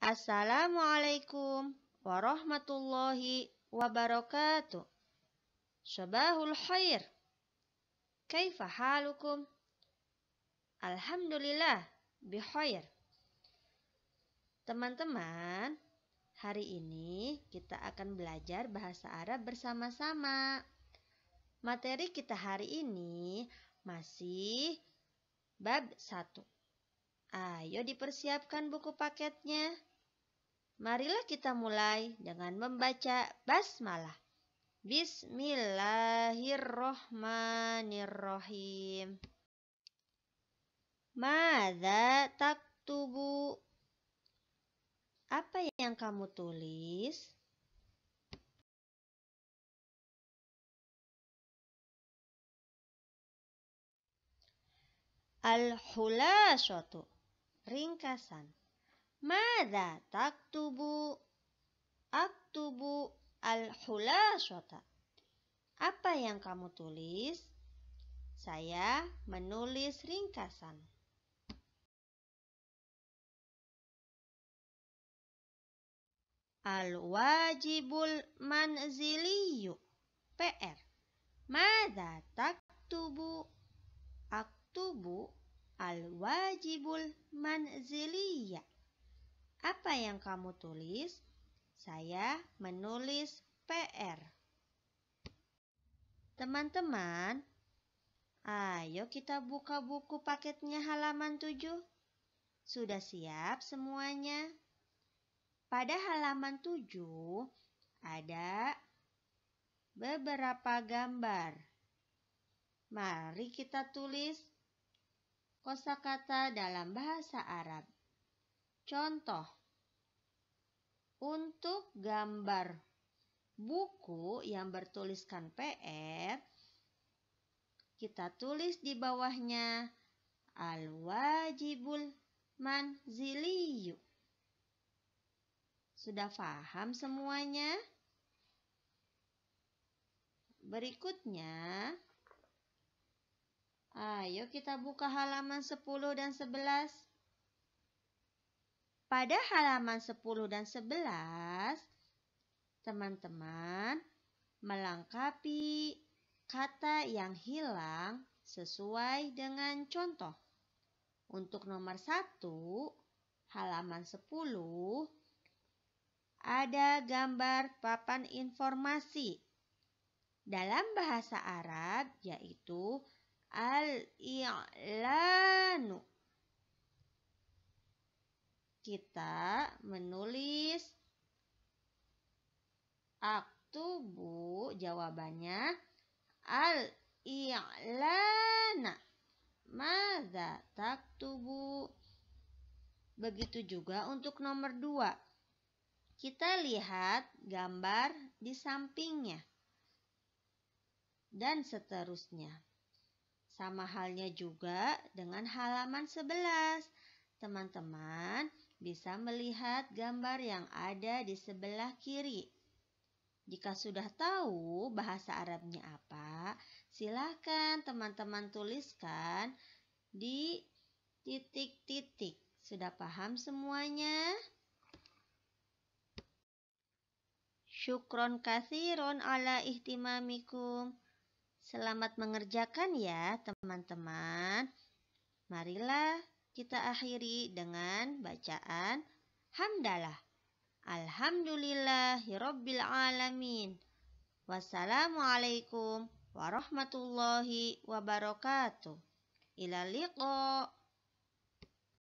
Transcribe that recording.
Assalamualaikum warahmatullahi wabarakatuh. Sabahul khair. Kaifa halukum? Alhamdulillah khair. Teman-teman, hari ini kita akan belajar bahasa Arab bersama-sama. Materi kita hari ini masih bab 1. Ayo dipersiapkan buku paketnya. Marilah kita mulai dengan membaca basmalah. Bismillahirrohmanirrohim. Mada tubuh. Apa yang kamu tulis? al suatu ringkasan. Mada taktubu? Aktubu al-hulasata. Apa yang kamu tulis? Saya menulis ringkasan. Al-wajibul manziliyu. PR. Mada tak taktubu? Aktubu al-wajibul manziliya. Apa yang kamu tulis? Saya menulis PR. Teman-teman, ayo kita buka buku paketnya halaman 7. Sudah siap semuanya? Pada halaman 7 ada beberapa gambar. Mari kita tulis kosakata dalam bahasa Arab. Contoh, untuk gambar buku yang bertuliskan PR, kita tulis di bawahnya Al-Wajibul Manziliyu. Sudah paham semuanya? Berikutnya, ayo kita buka halaman 10 dan 11. Pada halaman 10 dan 11, teman-teman melengkapi kata yang hilang sesuai dengan contoh. Untuk nomor 1, halaman 10, ada gambar papan informasi dalam bahasa Arab yaitu al-i'lanu kita menulis aktubu jawabannya al i'lana madza taktubu Begitu juga untuk nomor 2 Kita lihat gambar di sampingnya Dan seterusnya Sama halnya juga dengan halaman 11 Teman-teman bisa melihat gambar yang ada di sebelah kiri. Jika sudah tahu bahasa Arabnya apa, silahkan teman-teman tuliskan di titik-titik. Sudah paham semuanya? Syukron kathiron ala ihtimamikum. Selamat mengerjakan ya teman-teman. Marilah kita akhiri dengan bacaan Hamdalah. Alhamdulillahirrabbilalamin. Wassalamualaikum warahmatullahi wabarakatuh. Ila liqa.